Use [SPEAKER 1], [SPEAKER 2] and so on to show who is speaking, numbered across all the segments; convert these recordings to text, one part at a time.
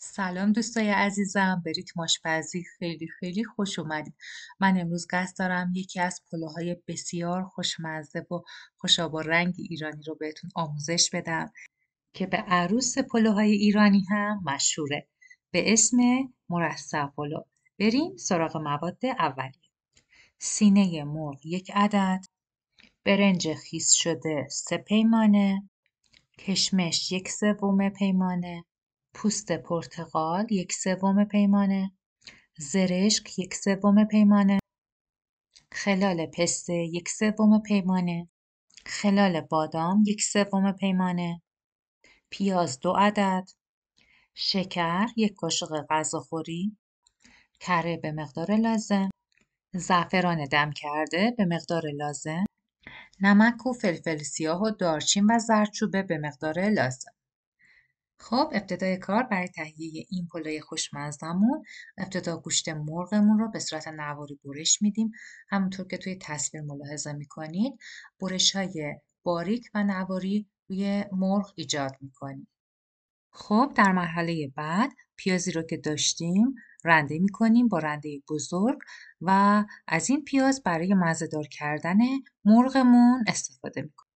[SPEAKER 1] سلام دوستای عزیزم به ریتم آشپزی خیلی خیلی خوش اومدید من امروز قصد دارم یکی از پلوهای بسیار خوشمزه و و رنگ ایرانی رو بهتون آموزش بدم که به عروس پلوهای ایرانی هم مشهوره به اسم مرسع پلو بریم سراغ مواد اولیه سینه مرغ یک عدد برنج خیس شده سه پیمانه کشمش یک سوم پیمانه پوست پرتقال یک سوم پیمانه زرشک یک سوم پیمانه خلال پسته یک سوم پیمانه خلال بادام یک سوم پیمانه پیاز دو عدد شکر یک قاشق غذاخوری کره به مقدار لازم زعفران دم کرده به مقدار لازم نمک و فلفل سیاه و دارچین و زرچوبه به مقدار لازم خب ابتدای کار برای تهیه این پلوی خوشمزمون ابتدا گوشت مرغمون رو به صورت نواری برش میدیم همونطور که توی تصویر ملاحظه میکنید برش های باریک و نواری روی مرغ ایجاد میکنیم خب در مرحله بعد پیازی رو که داشتیم رنده میکنیم با رنده بزرگ و از این پیاز برای مزهدار کردن مرغمون استفاده میکنیم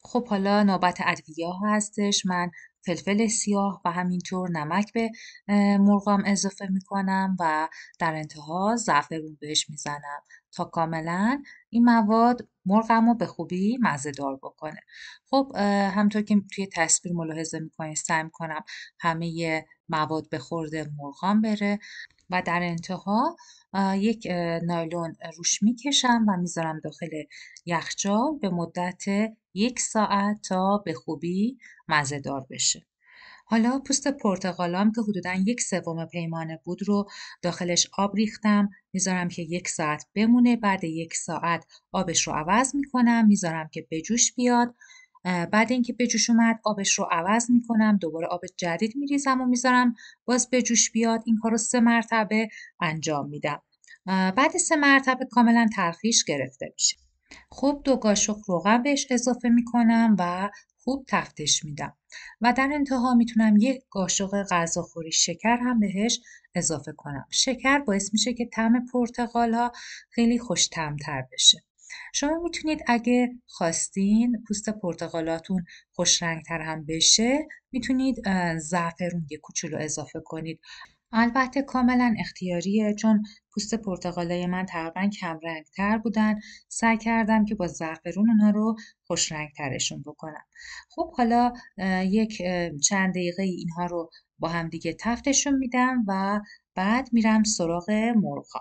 [SPEAKER 1] خب حالا نوبت ادویه ها هستش من فلفل سیاه و همینطور نمک به مرغام اضافه میکنم و در انتها زعفرون بهش میزنم تا کاملا این مواد مرغم رو به خوبی مزه دار بکنه خب همطور که توی تصویر ملاحظه میکنید سعی میکنم همه مواد به خورده مرغام بره و در انتها یک نایلون روش میکشم و میذارم داخل یخچال به مدت یک ساعت تا به خوبی مزهدار بشه حالا پوست پرتقالام که حدودا یک سوم پیمانه بود رو داخلش آب ریختم میذارم که یک ساعت بمونه بعد یک ساعت آبش رو عوض میکنم میذارم که به جوش بیاد بعد اینکه به جوش اومد آبش رو عوض میکنم دوباره آب جدید میریزم و میذارم باز به جوش بیاد این کار رو سه مرتبه انجام میدم بعد سه مرتبه کاملا ترخیش گرفته میشه خوب دو قاشق روغن بهش اضافه میکنم و خوب تفتش میدم و در انتها میتونم یک قاشق غذاخوری شکر هم بهش اضافه کنم شکر باعث میشه که طعم پرتقال ها خیلی خوش تر بشه شما میتونید اگه خواستین پوست پرتقالاتون خوش رنگ تر هم بشه میتونید زعفرون یه کوچولو اضافه کنید البته کاملا اختیاریه چون پوست پرتقالای من تقریبا کم تر بودن سعی کردم که با زعفرون اونها رو خوش ترشون بکنم خب حالا یک چند دقیقه اینها رو با همدیگه تفتشون میدم و بعد میرم سراغ مرغا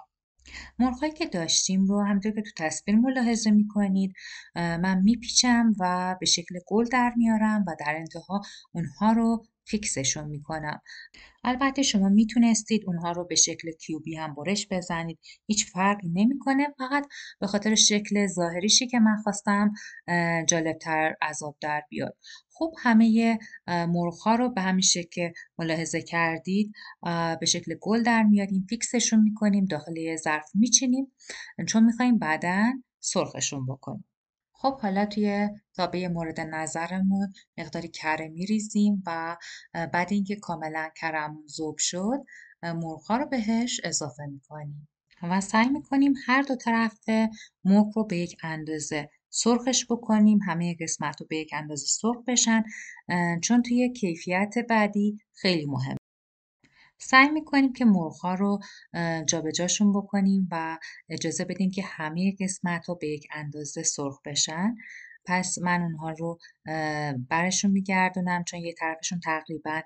[SPEAKER 1] مرغایی که داشتیم رو همونطور که تو تصویر ملاحظه میکنید من میپیچم و به شکل گل در میارم و در انتها اونها رو فیکسشون میکنم البته شما میتونستید اونها رو به شکل کیوبی هم برش بزنید هیچ فرقی نمیکنه فقط به خاطر شکل ظاهریشی که من خواستم جالبتر عذاب در بیاد خب همه مرغها رو به همین شکل که ملاحظه کردید به شکل گل در میاریم فیکسشون میکنیم داخل ظرف میچینیم چون میخوایم بعدا سرخشون بکنیم خب حالا توی تابه مورد نظرمون مقداری کره میریزیم و بعد اینکه کاملا کرمون ذوب شد مرغا رو بهش اضافه میکنیم و سعی میکنیم هر دو طرف مرغ رو به یک اندازه سرخش بکنیم همه قسمت رو به یک اندازه سرخ بشن چون توی کیفیت بعدی خیلی مهم سعی میکنیم که ها رو جابجاشون بکنیم و اجازه بدیم که همه قسمت رو به یک اندازه سرخ بشن پس من اونها رو برشون میگردونم چون یه طرفشون تقریبا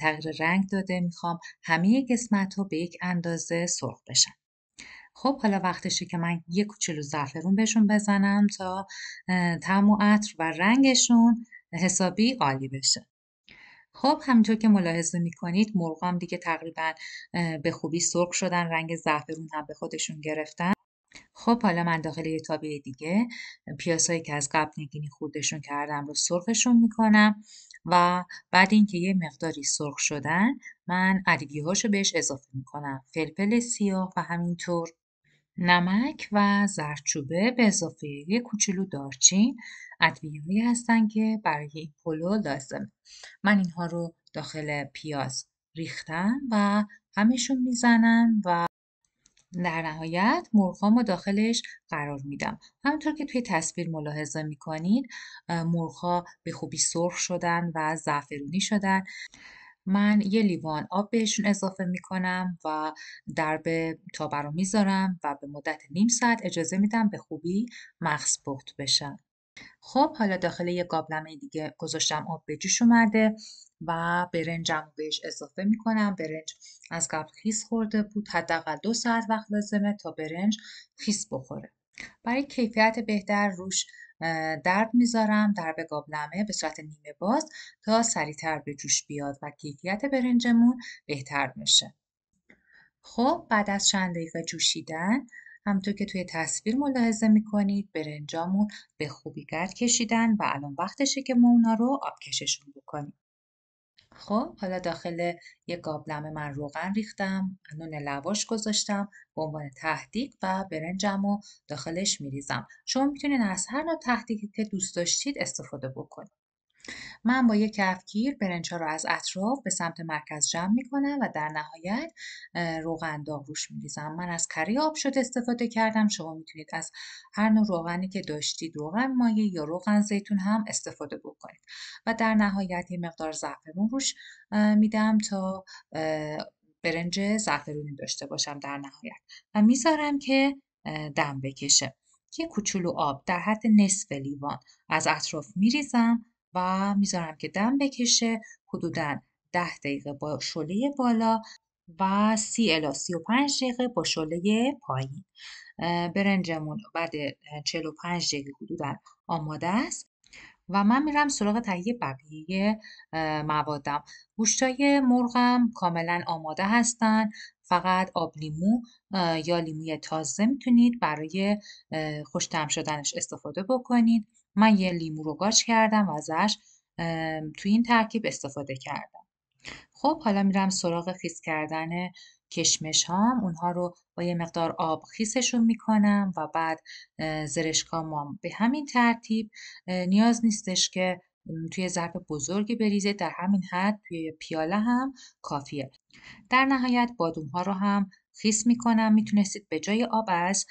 [SPEAKER 1] تغییر رنگ داده میخوام همه قسمت رو به یک اندازه سرخ بشن خب حالا وقتشه که من یه کوچولو زعفرون بهشون بزنم تا طعم و عطر و رنگشون حسابی عالی بشه خب همینطور که ملاحظه میکنید مرغام هم دیگه تقریبا به خوبی سرخ شدن رنگ زعفرون هم به خودشون گرفتن خب حالا من داخل یه تابه دیگه پیاسایی که از قبل نگینی خوردشون کردم رو سرخشون میکنم و بعد اینکه یه مقداری سرخ شدن من ادویه هاشو بهش اضافه میکنم فلفل سیاه و همینطور نمک و زردچوبه به اضافه یک کوچولو دارچین ادویه‌ای هستن که برای این پلو لازم من اینها رو داخل پیاز ریختم و همشون میزنم و در نهایت رو داخلش قرار میدم همونطور که توی تصویر ملاحظه میکنید مرغا به خوبی سرخ شدن و زعفرونی شدن من یه لیوان آب بهشون اضافه میکنم و درب تابه رو میذارم و به مدت نیم ساعت اجازه میدم به خوبی مغز پخت بشن خب حالا داخل یه قابلمه دیگه گذاشتم آب به جوش اومده و برنجم بهش اضافه میکنم برنج از قبل خیس خورده بود حداقل دو ساعت وقت لازمه تا برنج خیس بخوره برای کیفیت بهتر روش درد میذارم درب گابلمه به صورت نیمه باز تا سریعتر به جوش بیاد و کیفیت برنجمون بهتر میشه خب بعد از چند دقیقه جوشیدن همطور که توی تصویر ملاحظه میکنید برنجامون به خوبی گرد کشیدن و الان وقتشه که ما اونا رو آبکششون بکنیم خب حالا داخل یک گابلمه من روغن ریختم نون لواش گذاشتم به عنوان تهدید و برنجم و داخلش میریزم شما میتونید از هر نوع تهدیدی که دوست داشتید استفاده بکنید من با یک کفگیر ها رو از اطراف به سمت مرکز جمع کنم و در نهایت روغن داغ روش ریزم. من از کری آب شد استفاده کردم شما میتونید از هر نوع روغنی که داشتید روغن مایه یا روغن زیتون هم استفاده بکنید و در نهایت یه مقدار زعفرون روش میدم تا برنج زعفرونی داشته باشم در نهایت و میذارم که دم بکشه یه کوچولو آب در حد نصف لیوان از اطراف میریزم و میذارم که دم بکشه حدودا 10 دقیقه با شله بالا و 30 الی 35 دقیقه با شله پایین برنجمون بعد 45 دقیقه حدودا آماده است و من میرم سراغ تهیه بقیه موادم گوشتای مرغم کاملا آماده هستن فقط آب لیمو یا لیموی تازه میتونید برای خوشتم شدنش استفاده بکنید من یه لیمو رو گاش کردم و ازش تو این ترکیب استفاده کردم خب حالا میرم سراغ خیس کردن کشمش هام اونها رو با یه مقدار آب خیسشون میکنم و بعد زرشکام به همین ترتیب نیاز نیستش که توی ظرف بزرگی بریزه در همین حد توی پیاله هم کافیه در نهایت بادوم ها رو هم خیس میکنم میتونستید به جای آب از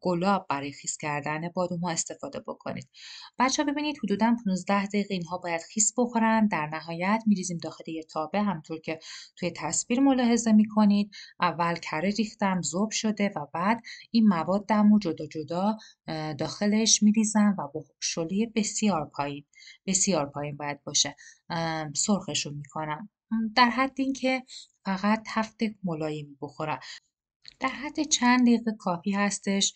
[SPEAKER 1] گلاب برای خیس کردن بادوم ها استفاده بکنید بچه ها ببینید حدودا 15 دقیقه اینها باید خیس بخورن در نهایت میریزیم داخل یه تابه همطور که توی تصویر ملاحظه میکنید اول کره ریختم زوب شده و بعد این مواد دمو جدا جدا داخلش میریزم و با بسیار پایین بسیار پایین باید باشه سرخشون میکنم در حد اینکه فقط هفت ملایمی بخورم در حد چند دقیقه کافی هستش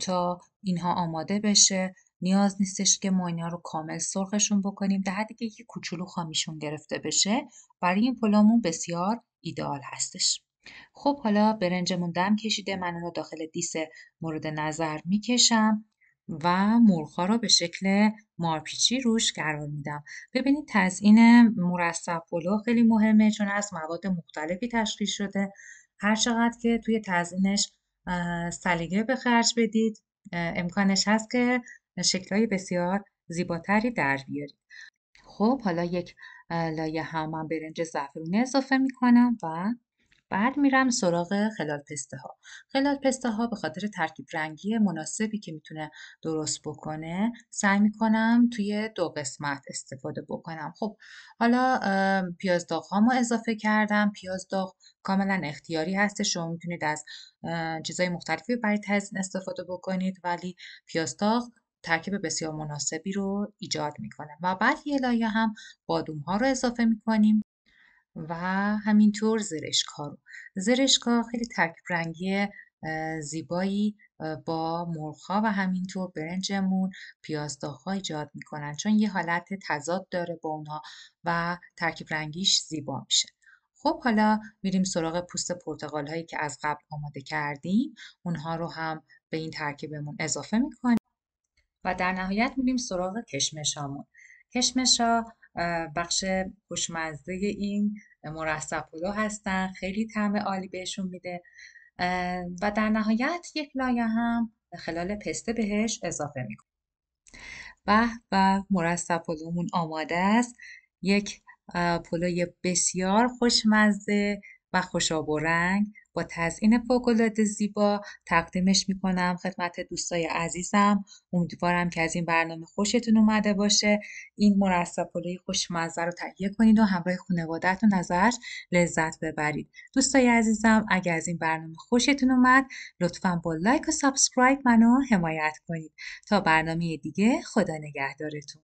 [SPEAKER 1] تا اینها آماده بشه نیاز نیستش که ما اینا رو کامل سرخشون بکنیم در حدی که یک کوچولو خامیشون گرفته بشه برای این پلامون بسیار ایدئال هستش خب حالا برنجمون دم کشیده من رو داخل دیس مورد نظر میکشم و مرخا رو به شکل مارپیچی روش قرار میدم ببینید تزئین مرصع پلو خیلی مهمه چون از مواد مختلفی تشکیل شده هر چقدر که توی تزینش سلیقه به خرج بدید امکانش هست که شکلهای بسیار زیباتری در بیارید خب حالا یک لایه هم من برنج زفرونه اضافه میکنم و بعد میرم سراغ خلال پسته ها خلال پسته ها به خاطر ترکیب رنگی مناسبی که میتونه درست بکنه سعی میکنم توی دو قسمت استفاده بکنم خب حالا پیاز داغ هامو اضافه کردم پیاز داغ کاملا اختیاری هست شما میتونید از چیزای مختلفی برای تزیین استفاده بکنید ولی پیاز داغ ترکیب بسیار مناسبی رو ایجاد میکنه و بعد یه لایه هم بادوم ها رو اضافه میکنیم و همینطور زرشکا رو زرشکا خیلی رنگی زیبایی با مرخا و همینطور برنجمون پیازداخا ایجاد میکنن چون یه حالت تضاد داره با اونها و ترکیب رنگیش زیبا میشه خب حالا میریم سراغ پوست پرتقال هایی که از قبل آماده کردیم اونها رو هم به این ترکیبمون اضافه میکنیم و در نهایت میریم سراغ کشمشامون کشمشا بخش خوشمزه این مرسع پلو هستن خیلی طعم عالی بهشون میده و در نهایت یک لایه هم خلال پسته بهش اضافه میکنم به و مرسع پلومون آماده است یک پلوی بسیار خوشمزه و خوشاب با تزئین فوقالعاده زیبا تقدیمش میکنم خدمت دوستای عزیزم امیدوارم که از این برنامه خوشتون اومده باشه این مرسا پلوی خوشمزه رو تهیه کنید و همراه خانوادهتون ازش لذت ببرید دوستای عزیزم اگر از این برنامه خوشتون اومد لطفا با لایک و سابسکرایب منو حمایت کنید تا برنامه دیگه خدا نگهدارتون